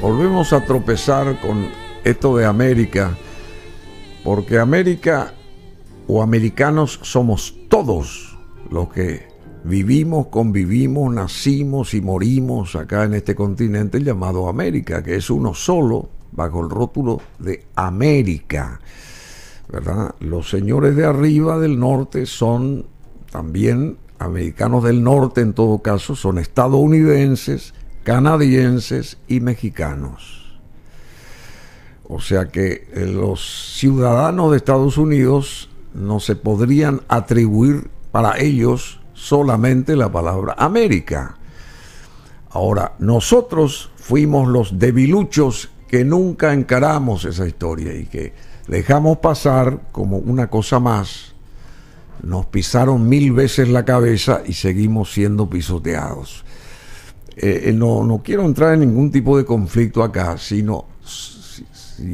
volvemos a tropezar con esto de América, porque América o americanos somos todos los que vivimos, convivimos, nacimos y morimos acá en este continente llamado América, que es uno solo bajo el rótulo de América. ¿verdad? Los señores de arriba del norte son también americanos del norte en todo caso, son estadounidenses canadienses y mexicanos. O sea que eh, los ciudadanos de Estados Unidos no se podrían atribuir para ellos solamente la palabra América. Ahora, nosotros fuimos los debiluchos que nunca encaramos esa historia y que dejamos pasar como una cosa más. Nos pisaron mil veces la cabeza y seguimos siendo pisoteados. Eh, eh, no, quiero entrar en ningún tipo de conflicto acá, sino si,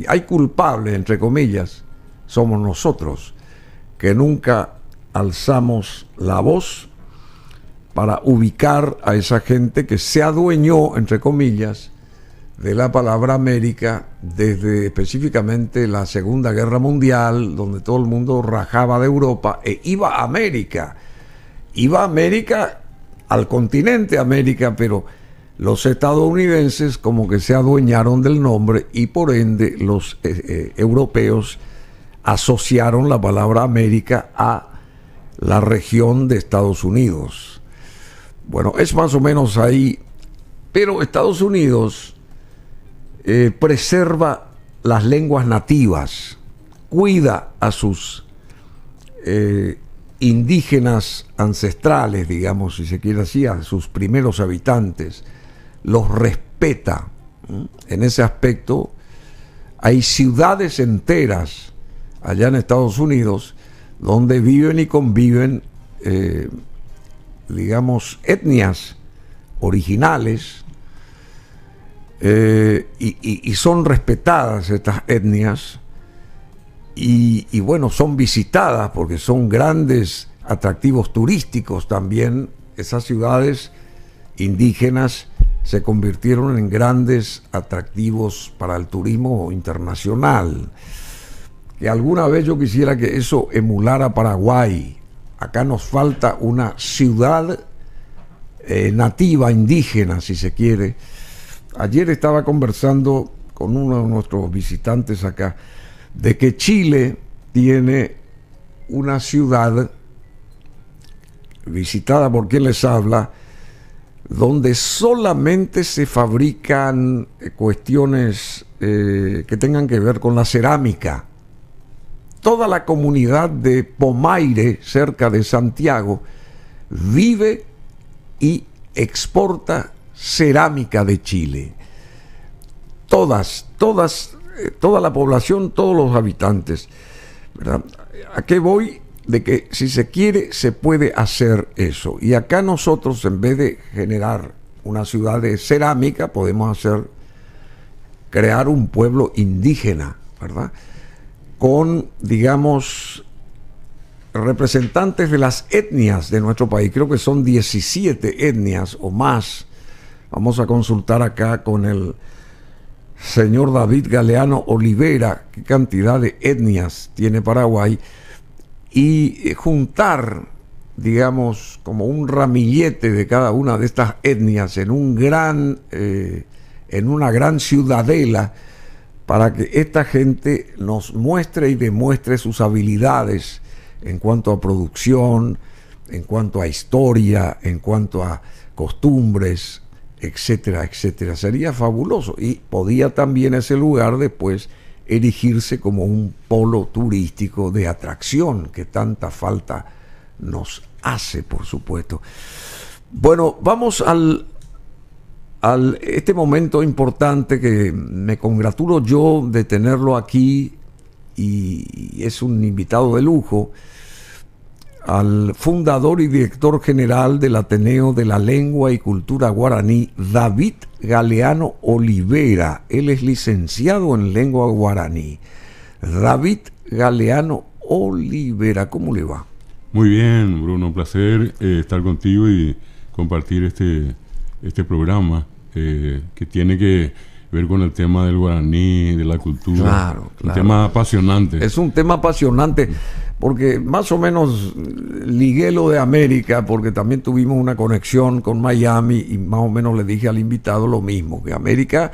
hay culpables, entre comillas, somos nosotros, que nunca alzamos la voz para ubicar a esa gente que se adueñó, entre comillas, de la palabra América desde específicamente la Segunda Guerra Mundial, donde todo el mundo rajaba de Europa e iba a América. Iba a América al continente América, pero los estadounidenses como que se adueñaron del nombre y por ende los eh, eh, europeos asociaron la palabra América a la región de Estados Unidos. Bueno, es más o menos ahí, pero Estados Unidos eh, preserva las lenguas nativas, cuida a sus indígenas ancestrales, digamos, si se quiere así, a sus primeros habitantes, los respeta. En ese aspecto, hay ciudades enteras allá en Estados Unidos donde viven y conviven, eh, digamos, etnias originales eh, y son respetadas estas etnias y, bueno, son visitadas porque son grandes atractivos turísticos también. Esas ciudades indígenas se convirtieron en grandes atractivos para el turismo internacional. Que alguna vez yo quisiera que eso emulara Paraguay. Acá nos falta una ciudad eh, nativa, indígena, si se quiere. Ayer estaba conversando con uno de nuestros visitantes acá de que Chile tiene una ciudad visitada por quien les habla, donde solamente se fabrican eh, cuestiones eh, que tengan que ver con la cerámica. Toda la comunidad de Pomaire, cerca de Santiago, vive y exporta cerámica de Chile. Todas, todas eh, toda la población, todos los habitantes. ¿A qué voy? De que si se quiere, se puede hacer eso. Y acá nosotros, en vez de generar una ciudad de cerámica, podemos hacer, crear un pueblo indígena, ¿verdad? Con, digamos, representantes de las etnias de nuestro país. Creo que son 17 etnias o más. Vamos a consultar acá con el señor David Galeano Olivera, qué cantidad de etnias tiene Paraguay, y eh, juntar, digamos, como un ramillete de cada una de estas etnias en un gran, eh, en una gran ciudadela, para que esta gente nos muestre y demuestre sus habilidades en cuanto a producción, en cuanto a historia, en cuanto a costumbres, etcétera, etcétera. Sería fabuloso. Y podía también ese lugar después erigirse como un polo turístico de atracción que tanta falta nos hace, por supuesto. Bueno, vamos al, este momento importante que me congratulo yo de tenerlo aquí y es un invitado de lujo al fundador y director general del Ateneo de la Lengua y Cultura Guaraní, David Galeano Olivera. Él es licenciado en lengua guaraní. David Galeano Olivera, ¿cómo le va? Muy bien, Bruno, un placer eh, estar contigo y compartir este, este programa eh, que tiene que ver con el tema del guaraní, de la cultura. Claro, claro. Un tema apasionante. Es un tema apasionante porque más o menos ligué lo de América, porque también tuvimos una conexión con Miami y más o menos le dije al invitado lo mismo, que América,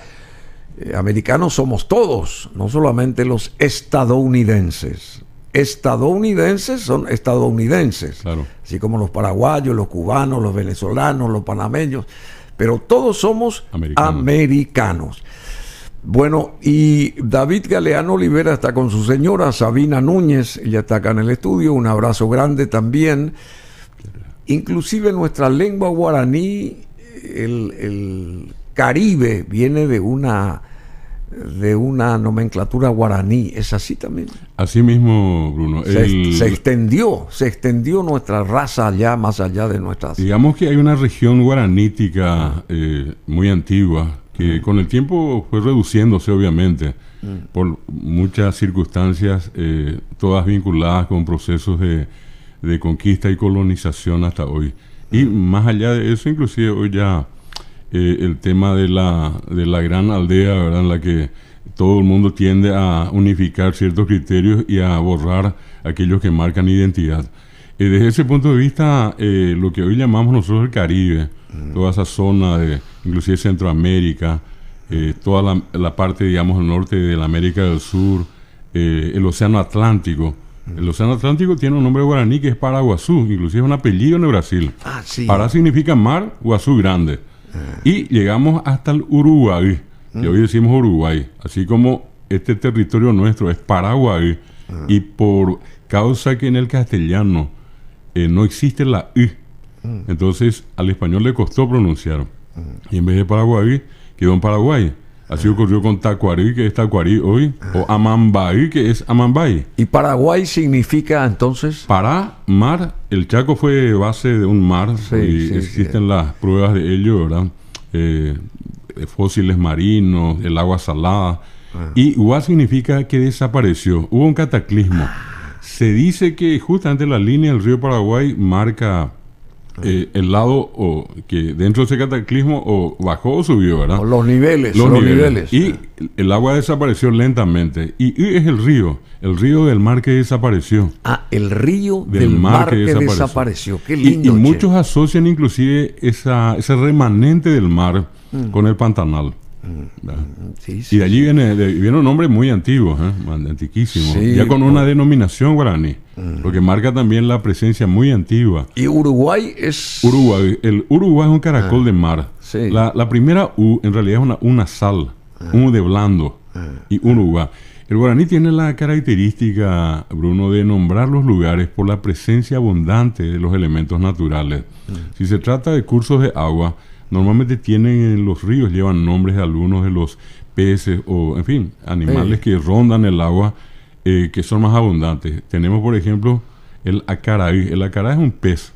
eh, americanos somos todos, no solamente los estadounidenses. Estadounidenses son estadounidenses, así como los paraguayos, los cubanos, los venezolanos, los panameños, pero todos somos americanos. Bueno, y David Galeano Olivera está con su señora, Sabina Núñez, ella está acá en el estudio, un abrazo grande también. Inclusive nuestra lengua guaraní, el, Caribe, viene de una de una nomenclatura guaraní. ¿Es así también? Así mismo, Bruno. Se, extendió, se extendió nuestra raza allá, más allá de nuestras. Digamos que hay una región guaranítica eh, muy antigua, con el tiempo fue reduciéndose obviamente mm. por muchas circunstancias, eh, todas vinculadas con procesos de, conquista y colonización hasta hoy. Y mm. más allá de eso, inclusive hoy ya eh, el tema de la, de la gran aldea, ¿verdad? En la que todo el mundo tiende a unificar ciertos criterios y a borrar aquellos que marcan identidad. Eh, desde ese punto de vista, lo que hoy llamamos nosotros el Caribe, Mm. toda esa zona, de, inclusive Centroamérica, eh, toda la, parte, digamos, norte de la América del Sur, eh, el Océano Atlántico. Mm. El Océano Atlántico tiene un nombre guaraní que es Paraguazú, inclusive es un apellido en el Brasil. Ah, Pará significa mar, Guazú grande. Ah. Y llegamos hasta el Uruguay, Y hoy mm. decimos Uruguay, así como este territorio nuestro es Paraguay, ah. y por causa que en el castellano eh, no existe la U Mm. Entonces, al español le costó pronunciar. Mm. Y en vez de Paraguay, quedó en Paraguay. Así ah. ocurrió con Tacuarí, que es Tacuarí hoy, ah. o Amambay, que es Amambay. ¿Y Paraguay significa entonces? Para, mar, el Chaco fue base de un mar, y existen las pruebas de ello, ¿verdad? Eh, fósiles marinos, el agua salada. Ah. Y Gua significa que desapareció, hubo un cataclismo. Se dice que justamente la línea del río Paraguay marca eh, el lado o que dentro de ese cataclismo o bajó o subió, ¿verdad? los niveles, los, niveles. Y el agua desapareció lentamente. Y, es el río, el río del mar que desapareció. Ah, el río del, mar, que, desapareció. Y, muchos asocian inclusive esa, ese remanente del mar mm. con el pantanal. Mm, mm, mm. y de allí viene, un nombre muy antiguo, ¿eh? antiquísimo, ya con una denominación guaraní, lo que marca también la presencia muy antigua. ¿Y Uruguay es...? Uruguay, el Uruguay es un caracol ah, de mar. La, primera U en realidad es una, una sal, ah. un de blando ah. y Uruguay. El guaraní tiene la característica, Bruno, de nombrar los lugares por la presencia abundante de los elementos naturales. Si se trata de cursos de agua, normalmente tienen en los ríos, llevan nombres de algunos de los peces o, en fin, animales que rondan el agua, eh, que son más abundantes. Tenemos, por ejemplo, el acaraí. El acaraí es un pez.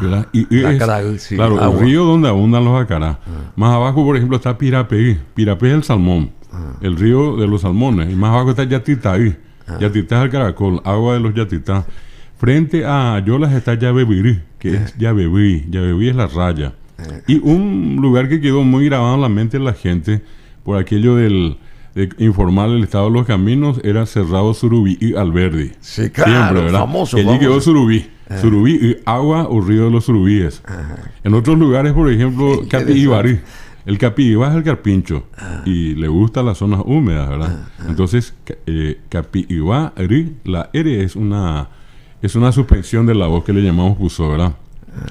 ¿verdad? Y, ah, sí, claro, el río donde abundan los acará. Ah. Más abajo, por ejemplo, está Pirapeí. Pirapé es el salmón, ah. el río de los salmones. Y más abajo está Yatitaí. Ah. Yatitá es el caracol, agua de los Yatitá. Frente a Ayolas está Yabebirí, que eh. es Ya Yabebí es la raya. Y un lugar que quedó muy grabado en la mente de la gente por aquello del de informar el estado de los caminos era Cerrado Surubí y Alberdi. Sí, claro, Siempre, famoso. allí quedó Surubí. Surubí eh, agua o río de los surubíes. En otros lugares, por ejemplo, Capibarí. El Capiibá es el carpincho ah. y le gustan las zonas húmedas, ¿verdad? Ah, ah. Entonces, eh, la R es una, es una suspensión de la voz que le llamamos puso, ¿verdad?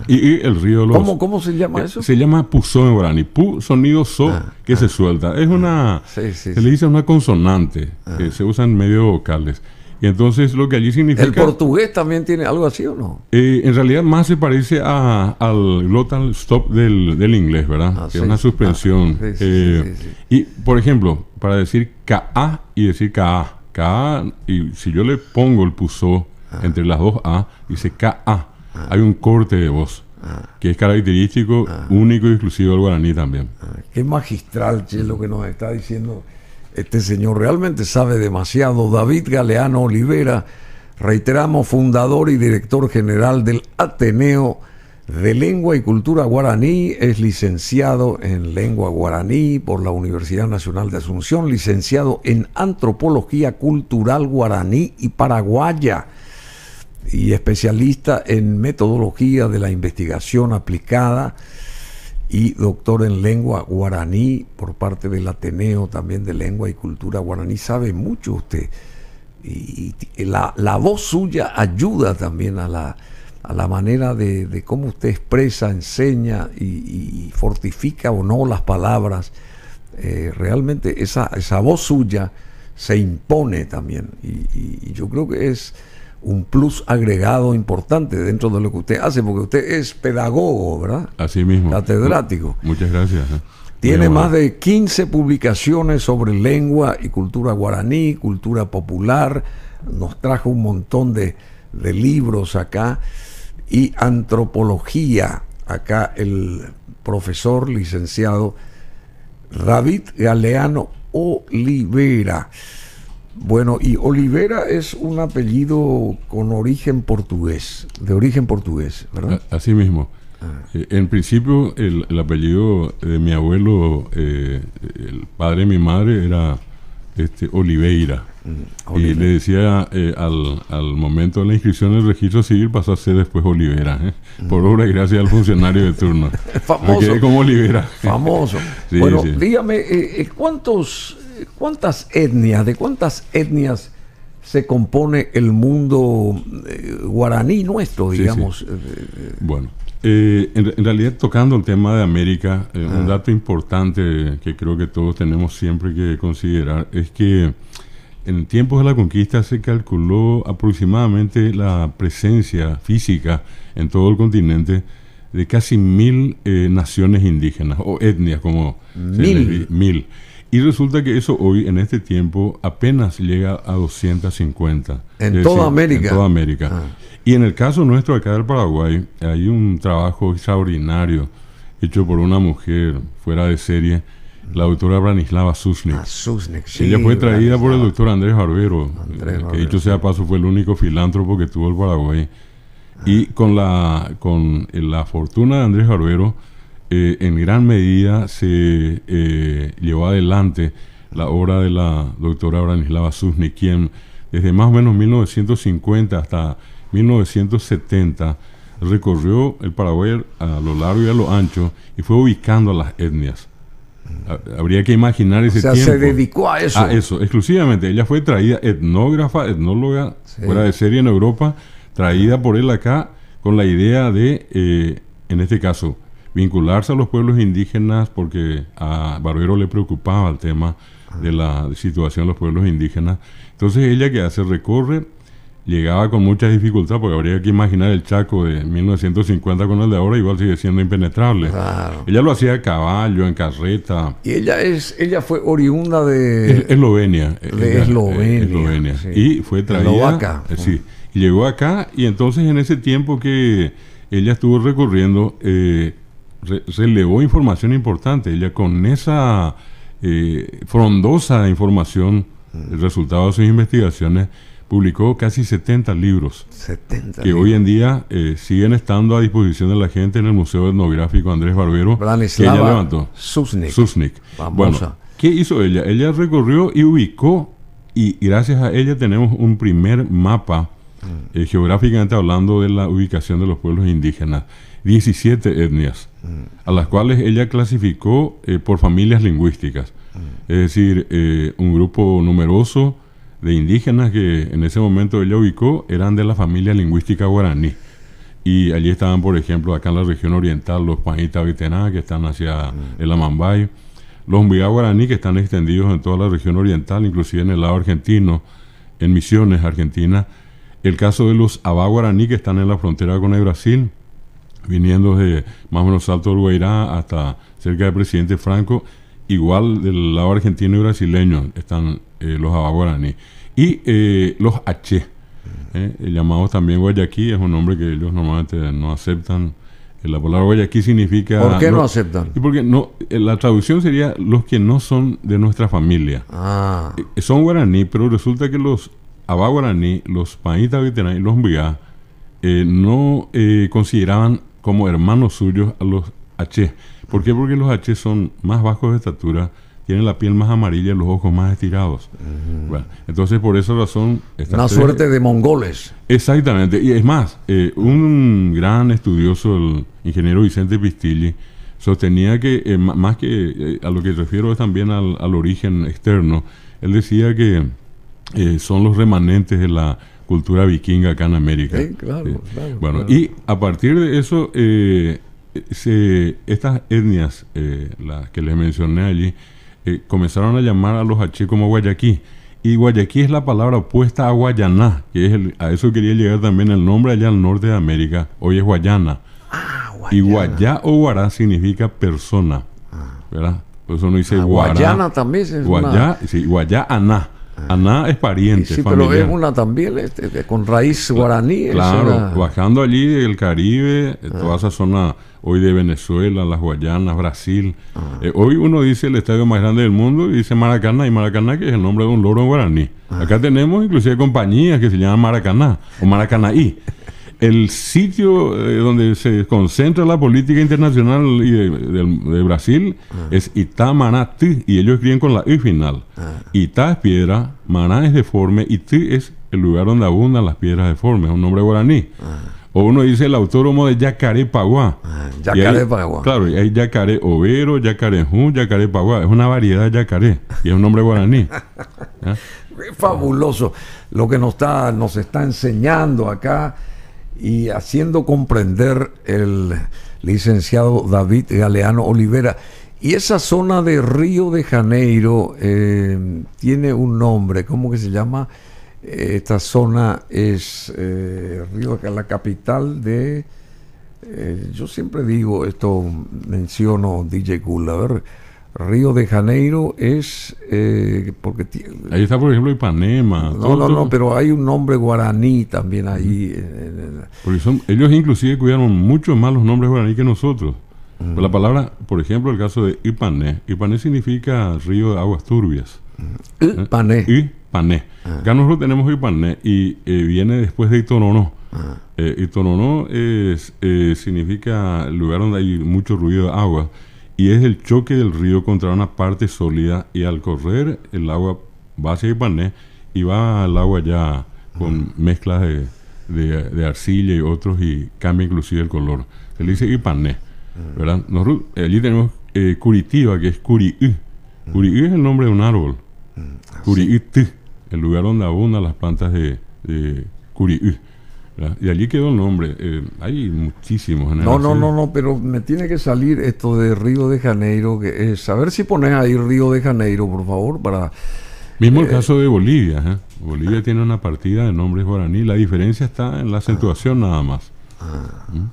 Y, el río los, ¿Cómo, ¿Cómo, se llama eso? Se llama puzón en guaraní. Pu, sonido so, ah, que se ah. suelta. Es una. Ah. se le dice una consonante que se usa en medio vocales. Y entonces lo que allí significa. ¿El portugués también tiene algo así o no? Eh, en realidad más se parece a, al glottal stop del, del inglés, ¿verdad? que es una suspensión. Eh, y, por ejemplo, para decir ka y decir ka, ka y si yo le pongo el puso entre las dos A, dice ka hay un corte de voz que es característico, ah. único y exclusivo del guaraní también. Ah, qué magistral, es lo que nos está diciendo este señor. Realmente sabe demasiado. David Galeano Olivera, reiteramos, fundador y director general del Ateneo de Lengua y Cultura Guaraní, es licenciado en Lengua Guaraní por la Universidad Nacional de Asunción, licenciado en Antropología Cultural Guaraní y Paraguaya y especialista en metodología de la investigación aplicada y doctor en lengua guaraní por parte del Ateneo también de lengua y cultura guaraní. Sabe mucho usted. Y, la, voz suya ayuda también a la, manera de, de, cómo usted expresa, enseña y, fortifica o no las palabras. Eh, realmente esa, esa voz suya se impone también. y yo creo que es un plus agregado importante dentro de lo que usted hace, porque usted es pedagogo, ¿verdad? Así mismo. Catedrático. Muchas gracias. ¿eh? Tiene más de 15 publicaciones sobre lengua y cultura guaraní, cultura popular. Nos trajo un montón de, de libros acá y antropología. Acá el profesor licenciado David Galeano Olivera. Bueno, y Olivera es un apellido con origen portugués, de origen portugués, ¿verdad? Así mismo. Ah. Eh, en principio, el, apellido de mi abuelo, eh, el padre de mi madre, era este, Oliveira. Mm, y le decía eh, al, momento de la inscripción del registro civil pasó a ser después Olivera, mm. por obra y gracia al funcionario de turno. Famoso. como Olivera. Famoso. bueno, dígame, ¿cuántos ¿Cuántas etnias, de cuántas etnias se compone el mundo eh, guaraní nuestro, digamos? Eh, bueno, eh, en, realidad tocando el tema de América, un dato importante que creo que todos tenemos siempre que considerar es que en tiempos de la conquista se calculó aproximadamente la presencia física en todo el continente de casi mil naciones indígenas o etnias, como mil. mil. Y resulta que eso hoy, en este tiempo, apenas llega a 250. En toda América. En toda América. Ah. Y en el caso nuestro acá del Paraguay, hay un trabajo extraordinario hecho por una mujer fuera de serie, la doctora Branislava Susnik. Ah, Susnik sí, Ella fue traída por el doctor Andrés Barbero, eh, que dicho sea paso fue el único filántropo que tuvo el Paraguay. Y ah. con la, con la fortuna de Andrés Barbero, eh, en gran medida se eh, llevó adelante la obra de la doctora Branislava Susni, quien desde más o menos 1950 hasta 1970 recorrió el Paraguay a lo largo y a lo ancho y fue ubicando a las etnias. Habría que imaginar ese o sea, tiempo. se dedicó a eso. A ah, eso, exclusivamente. Ella fue traída etnógrafa, etnóloga, fuera de serie en Europa, traída por él acá con la idea de, eh, en este caso, vincularse a los pueblos indígenas porque a Barbero le preocupaba el tema de la situación de los pueblos indígenas. Entonces ella que hace recorre, llegaba con muchas dificultad porque habría que imaginar el Chaco de 1950 con el de ahora igual sigue siendo impenetrable. Ella lo hacía a caballo, en carreta. Y ella es ella fue oriunda de Eslovenia, de Eslovenia, y fue traída eh, llegó acá y entonces en ese tiempo que ella estuvo recorriendo eh, se relevó información importante. Ella con esa eh, frondosa información, el mm. resultado de sus investigaciones, publicó casi 70 libros. 70 que hoy en día eh, siguen estando a disposición de la gente en el Museo Etnográfico Andrés Barbero. que ella levantó. Susnik. Susnik. ¿qué hizo ella? Ella recorrió y ubicó, y gracias a ella tenemos un primer mapa mm. eh, geográficamente hablando de la ubicación de los pueblos indígenas. 17 etnias, mm. a las cuales ella clasificó eh, por familias lingüísticas. Mm. Es decir, eh, un grupo numeroso de indígenas que en ese momento ella ubicó eran de la familia lingüística guaraní. Y allí estaban, por ejemplo, acá en la región oriental, los Pajita Vitená, que están hacia mm. el Amambay, los Umbigá guaraní, que están extendidos en toda la región oriental, inclusive en el lado argentino, en Misiones, Argentina. El caso de los Abá guaraní, que están en la frontera con el Brasil, viniendo de más o menos Salto del Guairá hasta cerca del Presidente Franco, igual del lado argentino y brasileño están eh, los abaguaraní. Y eh, los H, eh, llamados también Guayaquí es un nombre que ellos normalmente no aceptan. La palabra Guayaquí significa... ¿Por qué no, aceptan? Y porque no, la traducción sería los que no son de nuestra familia. Ah. Son guaraní, pero resulta que los abaguaraní, los panitas y los mbigá, no consideraban como hermanos suyos a los H. ¿Por qué? Porque los H son más bajos de estatura, tienen la piel más amarilla y los ojos más estirados. bueno, entonces, por esa razón... Una suerte de mongoles. Exactamente. Y es más, eh, un gran estudioso, el ingeniero Vicente Pistilli, sostenía que, eh, más que eh, a lo que refiero es también al origen externo, él decía que son los remanentes de la cultura vikinga acá en América. Sí, claro, Bueno, y a partir de eso, eh, se, estas etnias, eh, las que les mencioné allí, eh, comenzaron a llamar a los achí como guayaquí. Y guayaquí es la palabra opuesta a guayaná, que es a eso quería llegar también el nombre allá al norte de América. Hoy es guayana. Ah, y guayá o guará significa persona. Ah. ¿Verdad? Por eso no dice ah, Guayana también Guayá, sí, guayá aná. Ah. Aná es pariente. Sí, pero es una también este, con raíz guaraní. Claro, bajando allí del Caribe, eh, ah. toda esa zona hoy de Venezuela, las Guayanas, Brasil. Ah. Eh, hoy uno dice el estadio más grande del mundo y dice Maracaná, y Maracaná que es el nombre de un loro guaraní. Acá tenemos inclusive compañías que se llaman Maracaná o Maracanaí. el sitio eh, donde se concentra la política internacional de, Brasil ah. es Itá, Maná, tí y ellos escriben con la I final. Itá ah. es piedra, Maná es deforme y Tí es el lugar donde abundan las piedras deformes, es un nombre guaraní. Ah. O uno dice el autónomo de Yacaré Paguá. Yacaré Paguá. Claro, y hay Yacaré Overo, Yacaré Jú, Yacaré Paguá. Es una variedad de Yacaré y es un nombre guaraní. Fabuloso lo que nos está, nos está enseñando acá y haciendo comprender el licenciado David Galeano Olivera. Y esa zona de Río de Janeiro eh, tiene un nombre, ¿cómo que se llama? Eh, esta zona es eh, Río, la capital de... Eh, yo siempre digo esto, menciono DJ Kula. a ver, Río de Janeiro es eh, porque ahí está por ejemplo Ipanema. No, no, no, pero hay un nombre guaraní también ahí. ellos inclusive cuidaron mucho más los nombres guaraní que nosotros. La palabra, por ejemplo, el caso de Ipané. Ipané significa río de aguas turbias. Ipané. Eh, Ipané. Ah. Acá nosotros tenemos Ipané y eh, viene después de Itononó. Ah. Eh, Itononó es, eh, significa lugar donde hay mucho ruido de agua y es el choque del río contra una parte sólida y al correr el agua va hacia Ipané y va al agua ya con mezclas de, arcilla y otros y cambia inclusive el color. Se le dice Ipané, ¿verdad? allí tenemos eh, Curitiba, que es Curiú. Curiú es el nombre de un árbol. Mm, ah, Curiú, el lugar donde abundan las plantas de, de y allí quedó el nombre. Eh, hay muchísimos. En no, no, no, no, pero me tiene que salir esto de Río de Janeiro. Que es, eh, a ver si pones ahí Río de Janeiro, por favor, para... Mismo el eh, caso de Bolivia. ¿eh? Bolivia tiene una partida de nombres guaraní. La diferencia está en la acentuación ah. nada más. Ah, ¿Mm?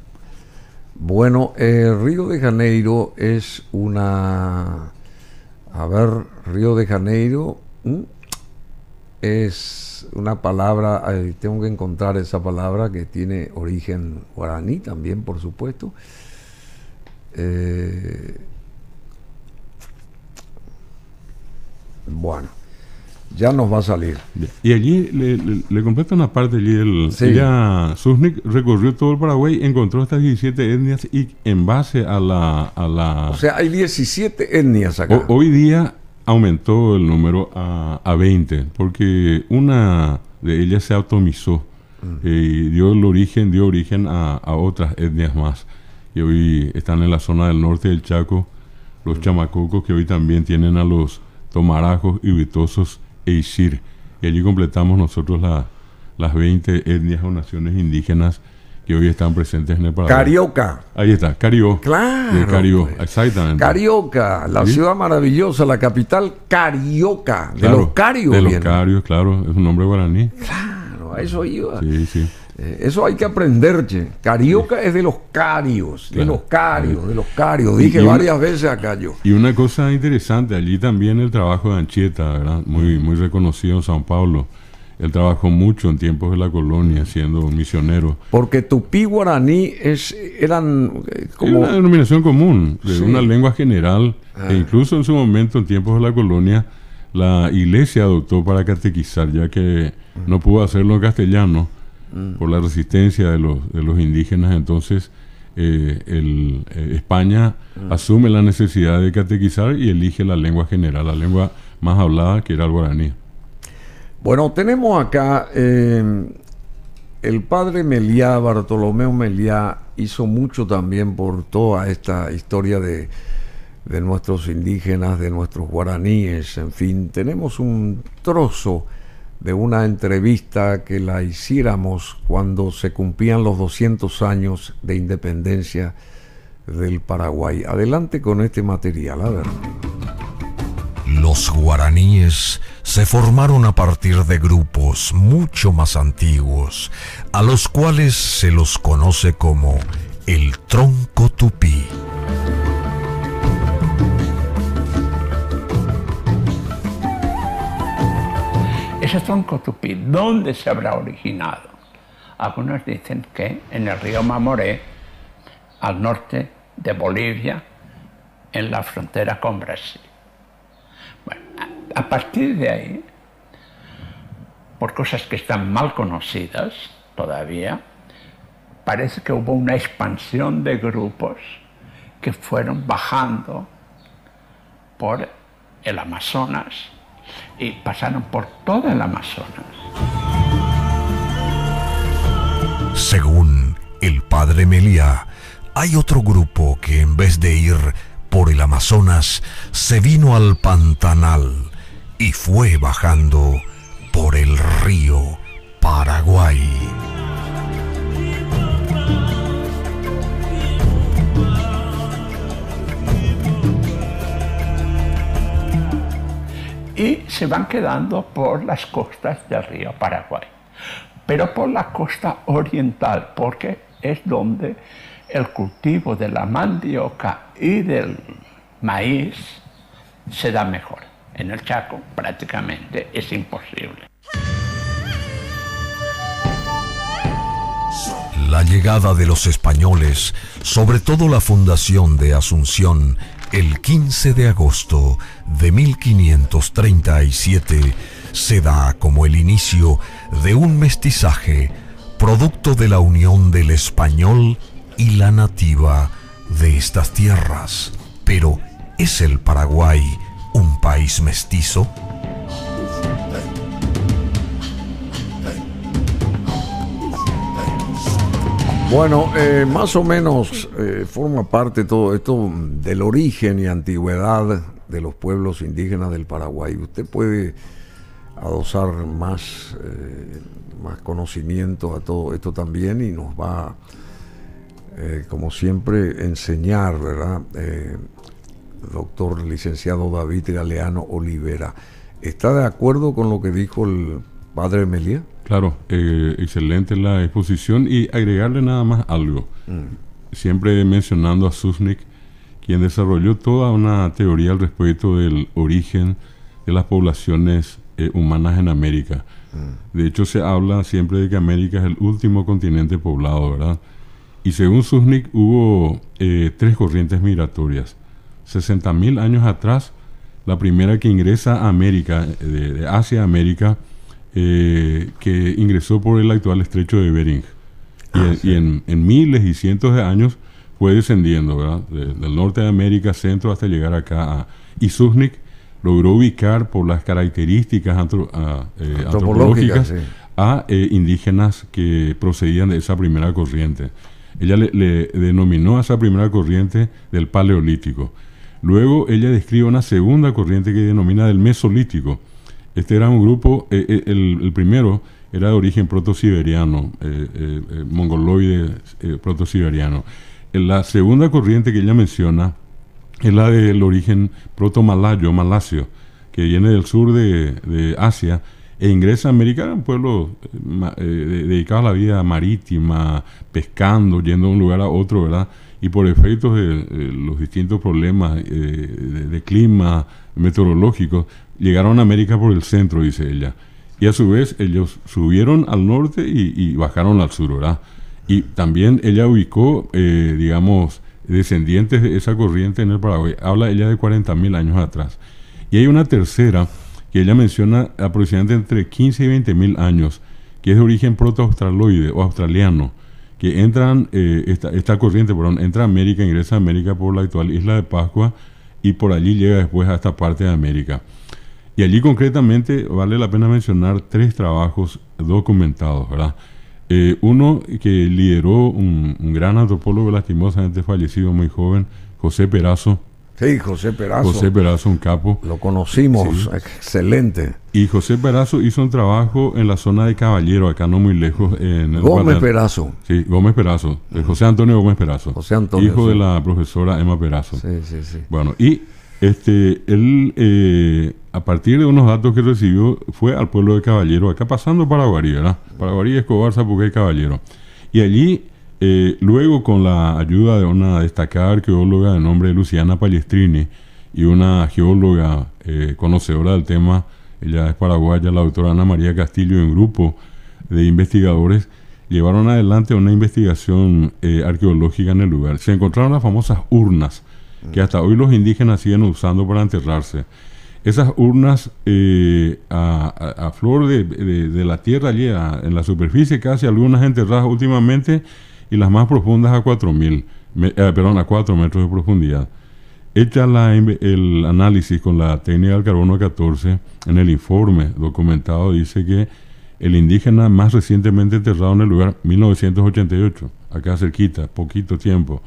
Bueno, Río de Janeiro es una... A ver, Río de Janeiro es una palabra, eh, tengo que encontrar esa palabra que tiene origen guaraní también, por supuesto. Eh, bueno, ya nos va a salir. Y allí le, le, completa una parte allí. El, sí. Ella, Susnik, recorrió todo el Paraguay, encontró estas 17 etnias y en base a la. o sea, hay 17 etnias acá. hoy día aumentó el número a, a 20, porque una de ellas se atomizó eh, y dio el origen, dio origen a, a, otras etnias más, Y hoy están en la zona del norte del Chaco, los chamacocos, que hoy también tienen a los tomarajos, vitosos e isir. Y allí completamos nosotros las 20 etnias o naciones indígenas que hoy están presentes en el Carioca. Ahí está, Carioca. Claro. Carioca, pues. exactamente. Carioca, la ciudad maravillosa, la capital carioca, de los carios. De los carios, claro, es un nombre guaraní. Claro, a eso iba. Sí, sí. Eh, eso hay que aprender, che. Carioca es de los carios, de los carios, de los carios. Dije varias veces acá yo. Y una cosa interesante, allí también el trabajo de Anchieta, Muy, muy reconocido en San Pablo él trabajó mucho en tiempos de la colonia siendo misionero. Porque tupí guaraní es, eran eh, como... Era una denominación común, de una lengua general. Ah. E incluso en su momento, en tiempos de la colonia, la iglesia adoptó para catequizar, ya que no mm. pudo hacerlo en castellano mm. por la resistencia de los, indígenas. Entonces, eh, eh, España mm. asume la necesidad de catequizar y elige la lengua general, la lengua más hablada, que era el guaraní. Bueno, tenemos acá em, el padre Meliá, Bartolomeo Meliá, hizo mucho también por toda esta historia de, de nuestros indígenas, de nuestros guaraníes, en fin, tenemos un trozo de una entrevista que la hiciéramos cuando se cumplían los 200 años de independencia del Paraguay. Adelante con este material, a ver. Los guaraníes se formaron a partir de grupos mucho más antiguos, a los cuales se los conoce como el tronco tupí. Ese tronco tupí, ¿dónde se habrá originado? Algunos dicen que en el río Mamoré, al norte de Bolivia, en la frontera con Brasil a partir de ahí, por cosas que están mal conocidas todavía, parece que hubo una expansión de grupos que fueron bajando por el Amazonas y pasaron por todo el Amazonas. Según el padre Melía, hay otro grupo que en vez de ir por el Amazonas se vino al Pantanal y fue bajando por el río Paraguay. Y se van quedando por las costas del río Paraguay, pero por la costa oriental, porque es donde el cultivo de la mandioca y del maíz se da mejor en el Chaco prácticamente es imposible. La llegada de los españoles, sobre todo la fundación de Asunción, el 15 de agosto de 1537, se da como el inicio de un mestizaje, producto de la unión del español y la nativa de estas tierras. Pero es el Paraguay un país mestizo? Bueno, eh, más o menos eh, forma parte todo esto del origen y antigüedad de los pueblos indígenas del Paraguay. Usted puede adosar más, eh, más conocimiento a todo esto también y nos va, como siempre, enseñar, ¿verdad? doctor licenciado David Galeano Olivera. ¿Está de acuerdo con lo que dijo el padre Melía? Claro, eh, excelente la exposición y agregarle nada más algo. Mm. Siempre mencionando a Susnik, quien desarrolló toda una teoría al respecto del origen de las poblaciones eh, humanas en América. Mm. De hecho, se habla siempre de que América es el último continente poblado, ¿verdad? Y según Susnik hubo eh, tres corrientes migratorias. 60.000 años atrás, la primera que ingresa a América, de, Asia a América, eh, que ingresó por el actual estrecho de Bering. y, ah, en, miles y cientos de años fue descendiendo, ¿verdad? del norte de América, centro, hasta llegar acá a Izuznik. Logró ubicar por las características ah, eh, antropológicas, a eh, indígenas que procedían de esa primera corriente. Ella le denominó a esa primera corriente del Paleolítico Luego ella describe una segunda corriente que denomina del Mesolítico. Este era un grupo, eh, eh, el, primero era de origen proto-siberiano, eh, eh proto-siberiano. La segunda corriente que ella menciona es la del origen proto-malayo, malasio, que viene del sur de, de Asia e ingresa a América. Era un pueblo dedicado a la vida marítima, pescando, yendo de un lugar a otro, ¿verdad? y por efectos de, los distintos problemas eh, de, clima meteorológico llegaron a América por el centro, dice ella. Y a su vez ellos subieron al norte y, bajaron al sur, Y también ella ubicó, eh, digamos, descendientes de esa corriente en el Paraguay. Habla ella de 40.000 años atrás. Y hay una tercera que ella menciona aproximadamente entre 15 y 20.000 años, que es de origen protoaustraloide o australiano que entran, eh, esta, corriente, perdón, entra a América, ingresa a América por la actual isla de Pascua y por allí llega después a esta parte de América. Y allí concretamente vale la pena mencionar tres trabajos documentados, ¿verdad? Eh, uno que lideró un, gran antropólogo lastimosamente fallecido muy joven, José Perazo, Sí, José Perazo. José Perazo, un capo. Lo conocimos, excelente. Y José Perazo hizo un trabajo en la zona de Caballero, acá no muy lejos. En el Gómez Perazo. Sí, Gómez Perazo. José Antonio Gómez Perazo. José Antonio. Hijo de la profesora Emma Perazo. Sí, sí, sí. Bueno, y este, él, eh, a partir de unos datos que recibió, fue al pueblo de Caballero, acá pasando Paraguarí, ¿verdad? Paraguarí, Escobarza porque y Caballero. Y allí eh, luego, con la ayuda de una destacada arqueóloga de nombre Luciana Pallestrini y una geóloga eh, conocedora del tema, ella es paraguaya, la doctora Ana María Castillo, en grupo de investigadores, llevaron adelante una investigación eh, arqueológica en el lugar. Se encontraron las famosas urnas que hasta hoy los indígenas siguen usando para enterrarse. Esas urnas a, flor de, la tierra allí, en la superficie casi, algunas enterradas últimamente, y las más profundas a 4.000, eh, perdón, a 4 metros de profundidad. Hecha el análisis con la técnica del carbono 14, en el informe documentado dice que el indígena más recientemente enterrado en el lugar, 1988, acá cerquita, poquito tiempo,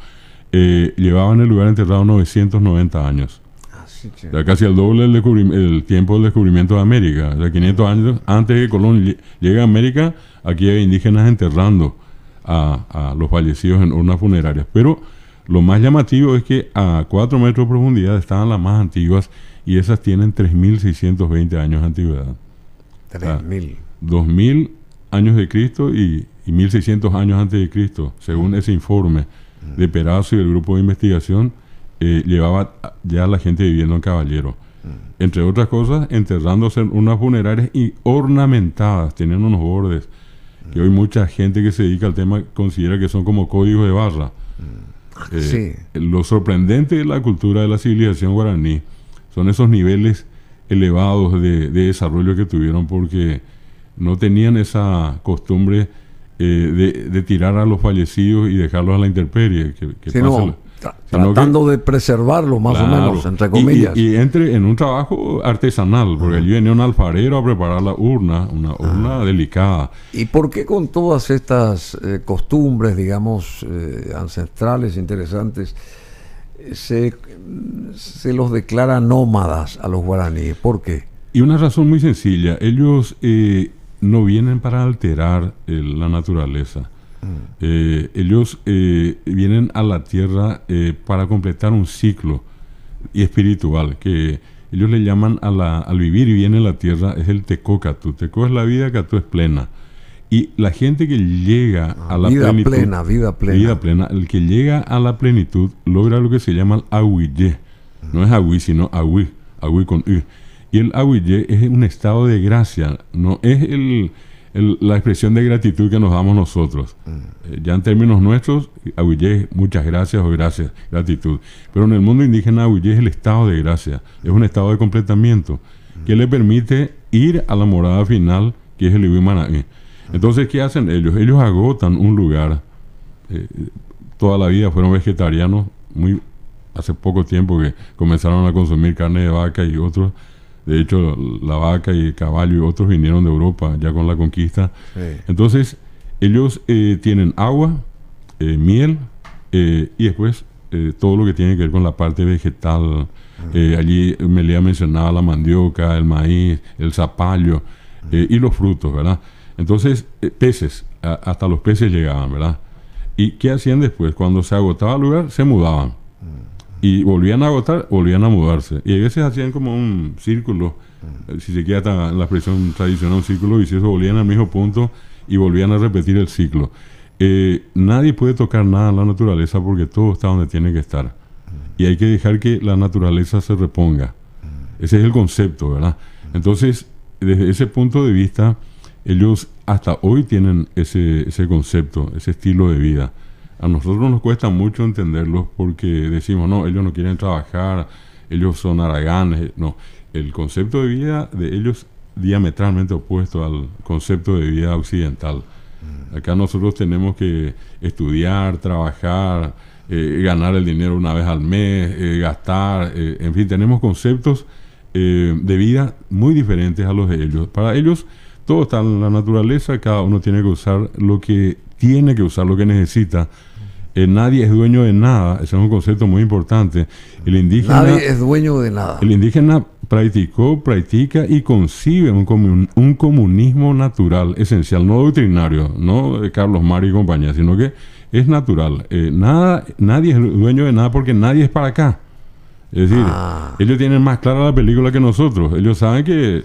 eh, llevaba en el lugar enterrado 990 años. Ah, casi el doble del el tiempo del descubrimiento de América. O sea, 500 años antes de que Colón llegue a América, aquí hay indígenas enterrando a, los fallecidos en urnas funerarias. Pero lo más llamativo es que a 4 metros de profundidad estaban las más antiguas y esas tienen 3.620 años de antigüedad. 3.000. 2.000 años de Cristo y, 1.600 años antes de Cristo, según mm. ese informe mm. de Perazo y del grupo de investigación, eh, llevaba ya la gente viviendo en Caballero. Mm. Entre otras cosas, enterrándose en unas funerarias y ornamentadas, tienen unos bordes que hoy mucha gente que se dedica al tema considera que son como códigos de barra. Mm. Eh, lo sorprendente de la cultura de la civilización guaraní son esos niveles elevados de, desarrollo que tuvieron porque no tenían esa costumbre eh, de, tirar a los fallecidos y dejarlos a la intemperie. Que, tratando de preservarlo más o menos, entre comillas. Y, entre en un trabajo artesanal, porque allí viene un alfarero a preparar la urna, una ah. urna delicada. ¿Y por qué con todas estas eh, costumbres, digamos, eh, ancestrales, interesantes, se, se los declara nómadas a los guaraníes? ¿Por qué? Y una razón muy sencilla, ellos eh, no vienen para alterar la naturaleza eh, ellos eh, vienen a la tierra eh, para completar un ciclo y espiritual que ellos le llaman a la, al vivir y viene a la tierra es el tecócatú. Tecó es la vida, catú es plena. Y la gente que llega ah, a la vida plena, vida plena, vida plena, el que llega a la plenitud logra lo que se llama el aguille. No es agui, sino agui, agui con Y el aguille es un estado de gracia, no es el, la expresión de gratitud que nos damos nosotros. Mm. Eh, ya en términos nuestros, Ahuillé, muchas gracias o gracias, gratitud. Pero en el mundo indígena, Ahuillé es el estado de gracia, es un estado de completamiento mm. que le permite ir a la morada final, que es el Ibimanaí. Mm. Entonces, ¿qué hacen ellos? Ellos agotan un lugar. Eh, toda la vida fueron vegetarianos, muy hace poco tiempo que comenzaron a consumir carne de vaca y otros de hecho, la vaca y el caballo y otros vinieron de Europa ya con la conquista. Entonces, ellos eh, tienen agua, eh, miel eh, y después todo lo que tiene que ver con la parte vegetal. allí Melía mencionaba la mandioca, el maíz, el zapallo y los frutos, ¿verdad? Entonces, peces, hasta los peces llegaban, ¿verdad? ¿Y qué hacían después? Cuando se agotaba el lugar, se mudaban. Mm y volvían a agotar, volvían a mudarse. Y a veces hacían como un círculo, eh, si se queda en la expresión tradicional, un círculo y si eso, volvían al mismo punto y volvían a repetir el ciclo. Eh, nadie puede tocar nada en la naturaleza porque todo está donde tiene que estar. Y hay que dejar que la naturaleza se reponga. Ese es el concepto, ¿verdad? Entonces, desde ese punto de vista, ellos hasta hoy tienen ese concepto, ese estilo de vida a nosotros nos cuesta mucho entenderlos porque decimos, no, ellos no quieren trabajar, ellos son araganes. No, el concepto de vida de ellos diametralmente opuesto al concepto de vida occidental. Mm. Acá nosotros tenemos que estudiar, trabajar, eh, ganar el dinero una vez al mes, eh, gastar, eh, en fin, tenemos conceptos de vida muy diferentes a los de ellos. Para ellos todo está en la naturaleza, cada uno tiene que usar lo que tiene que usar, lo que necesita eh, nadie es dueño de nada, ese es un concepto muy importante. El indígena, nadie es dueño de nada. El indígena practicó, practica y concibe un, comunismo natural, esencial, no doctrinario, no de Carlos Mari y compañía, sino que es natural. Eh, nada, nadie es dueño de nada porque nadie es para acá. Es decir, ah. ellos tienen más clara la película que nosotros. Ellos saben que eh,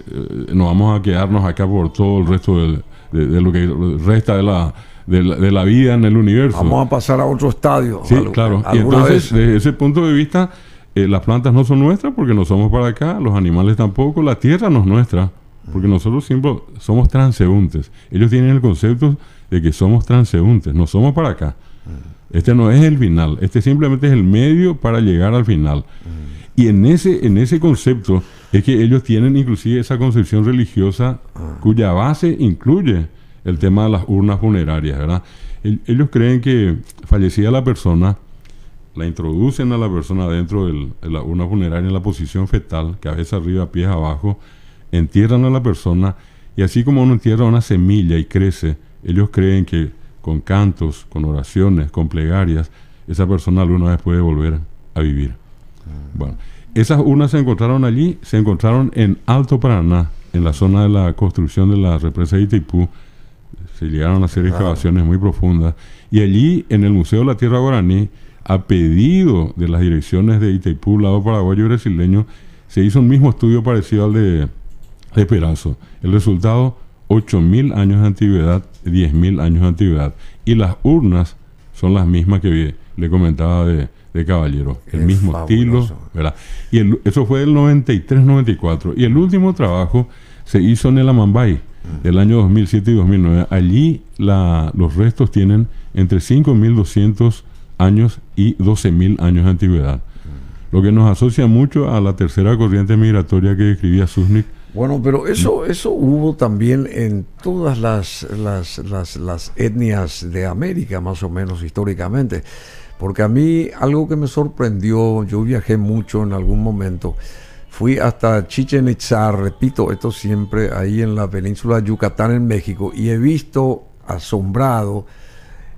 nos vamos a quedarnos acá por todo el resto de lo que resta de la de, la, vida en el universo. Vamos a pasar a otro estadio. Sí, claro. entonces, desde ese punto de vista, eh, las plantas no son nuestras porque no somos para acá, los animales tampoco, la tierra no es nuestra, porque nosotros siempre somos transeúntes. Ellos tienen el concepto de que somos transeúntes, no somos para acá. Este no es el final, este simplemente es el medio para llegar al final. Y en ese, en ese concepto es que ellos tienen inclusive esa concepción religiosa cuya base incluye el tema de las urnas funerarias, ¿verdad? ellos creen que fallecida la persona, la introducen a la persona dentro de la urna funeraria en la posición fetal, cabeza arriba, pies abajo, entierran a la persona y así como uno entierra una semilla y crece, ellos creen que con cantos, con oraciones, con plegarias, esa persona alguna vez puede volver a vivir. Ah. Bueno, esas urnas se encontraron allí, se encontraron en Alto Paraná, en la zona de la construcción de la represa de Itaipú, se llegaron a hacer excavaciones muy profundas. Y allí, en el Museo de la Tierra Guaraní, a pedido de las direcciones de Itaipú, lado paraguayo y brasileño, se hizo un mismo estudio parecido al de, de El resultado, 8.000 años de antigüedad, 10.000 años de antigüedad. Y las urnas son las mismas que le comentaba de, Caballero. El mismo estilo, Y eso fue del 93-94. Y el último trabajo se hizo en el Amambay del año 2007 y 2009. Allí los restos tienen entre 5.200 años y 12.000 años de antigüedad, lo que nos asocia mucho a la tercera corriente migratoria que describía Susnik. Bueno, pero eso, eso hubo también en todas las, las, las, las etnias de América, más o menos históricamente, porque a mí algo que me sorprendió, yo viajé mucho en algún momento, Fui hasta Chichen Itza, repito, esto siempre ahí en la península de Yucatán, en México, y he visto asombrado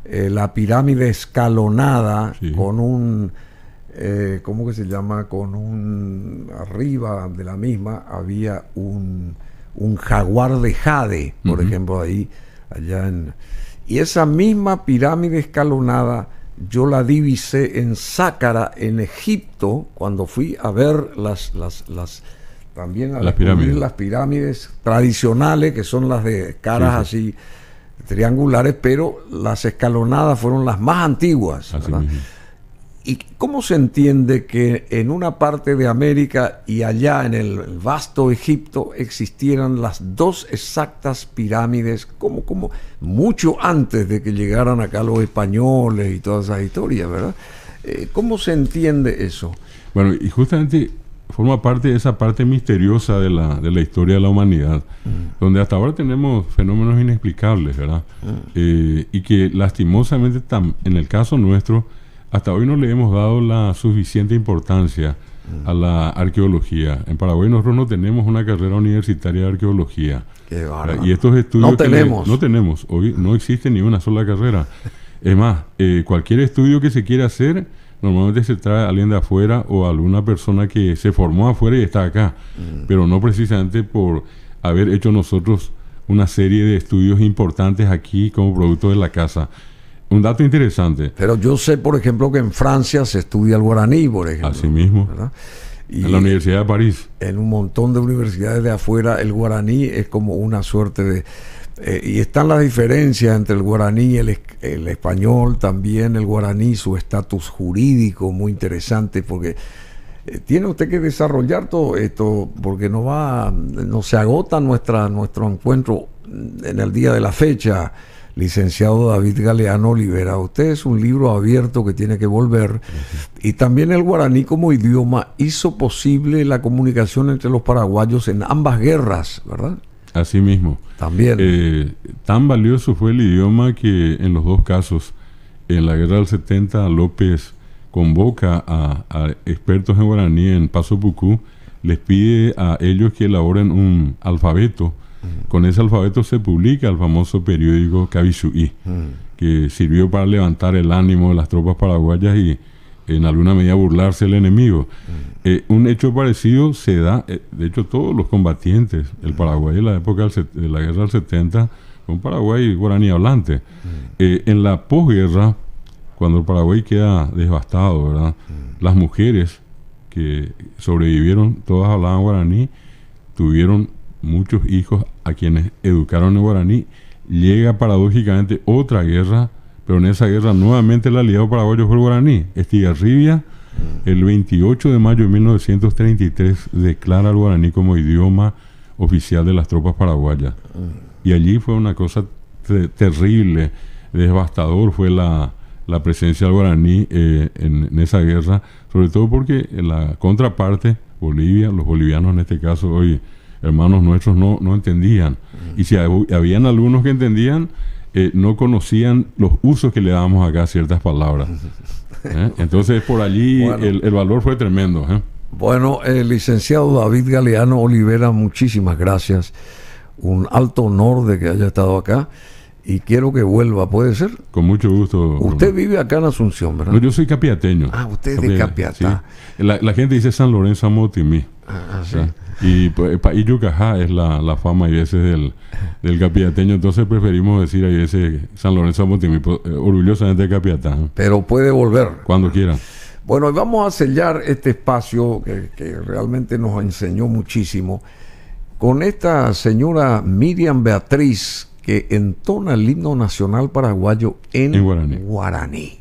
eh, la pirámide escalonada con un, eh, ¿cómo que se llama? Con un, arriba de la misma había un, un jaguar de jade, por ejemplo, ahí, allá en... Y esa misma pirámide escalonada yo la divisé en Sácara, en Egipto, cuando fui a ver las, las, las también a las pirámides. las pirámides tradicionales, que son las de caras así triangulares, pero las escalonadas fueron las más antiguas. ¿Y cómo se entiende que en una parte de América y allá en el vasto Egipto existieran las dos exactas pirámides, como, como mucho antes de que llegaran acá los españoles y todas esas historias, ¿verdad? Eh, ¿Cómo se entiende eso? Bueno, y justamente forma parte de esa parte misteriosa de la, de la historia de la humanidad, mm. donde hasta ahora tenemos fenómenos inexplicables, ¿verdad? Mm. Eh, y que lastimosamente, en el caso nuestro, hasta hoy no le hemos dado la suficiente importancia a la arqueología. En Paraguay nosotros no tenemos una carrera universitaria de arqueología. Eh, y estos estudios... No tenemos. no tenemos. Hoy no existe ni una sola carrera. Es más, eh, cualquier estudio que se quiera hacer, normalmente se trae a alguien de afuera o alguna persona que se formó afuera y está acá. Mm. Pero no precisamente por haber hecho nosotros una serie de estudios importantes aquí como producto de la casa. Un dato interesante. Pero yo sé, por ejemplo, que en Francia se estudia el guaraní, por ejemplo. Así mismo. en la Universidad de París. En un montón de universidades de afuera, el guaraní es como una suerte de... Eh, y están las diferencias entre el guaraní y el, el español, también el guaraní, su estatus jurídico, muy interesante, porque eh, tiene usted que desarrollar todo esto porque no va no se agota nuestra nuestro encuentro en el día de la fecha licenciado David Galeano Olivera. Usted es un libro abierto que tiene que volver. Y también el guaraní como idioma hizo posible la comunicación entre los paraguayos en ambas guerras, ¿verdad? Así mismo. También. Eh, tan valioso fue el idioma que en los dos casos, en la guerra del 70, López convoca a, expertos en guaraní en Paso Pucú, les pide a ellos que elaboren un alfabeto con ese alfabeto se publica el famoso periódico Kavishu'i, mm. que sirvió para levantar el ánimo de las tropas paraguayas y en alguna medida burlarse del enemigo. Mm. Eh, un hecho parecido se da, eh, de hecho todos los combatientes, el mm. Paraguay en la época de la guerra del 70, un Paraguay guaraní hablante. Eh, en la posguerra, cuando el Paraguay queda devastado, Las mujeres que sobrevivieron, todas hablaban guaraní, tuvieron muchos hijos a quienes educaron el guaraní, llega paradójicamente otra guerra, pero en esa guerra nuevamente el aliado paraguayo fue el guaraní. Estigarribia, el 28 de mayo de 1933, declara el guaraní como idioma oficial de las tropas paraguayas. Y allí fue una cosa terrible, devastador fue la, presencia del guaraní eh, en, en, esa guerra, sobre todo porque la contraparte, Bolivia, los bolivianos en este caso, hoy hermanos nuestros no, no entendían. Y si habían algunos que entendían, eh, no conocían los usos que le damos acá a ciertas palabras. ¿eh? Entonces, por allí el, valor fue tremendo. ¿eh? bueno Bueno, licenciado David Galeano Olivera, muchísimas gracias. Un alto honor de que haya estado acá y quiero que vuelva, ¿puede ser? Con mucho gusto. Usted vive acá en Asunción, ¿verdad? yo soy capiateño. Ah, usted es La, gente dice San Lorenzo a ah, ah, sí. ¿Ah? Y pues, y Yucajá es la, fama y veces del, del capiateño. Entonces preferimos decir a ese San Lorenzo pues, eh, orgullosamente de Pero puede volver. Cuando quiera. Bueno, vamos a sellar este espacio que, realmente nos enseñó muchísimo con esta señora Miriam Beatriz que entona el himno nacional paraguayo en, guaraní.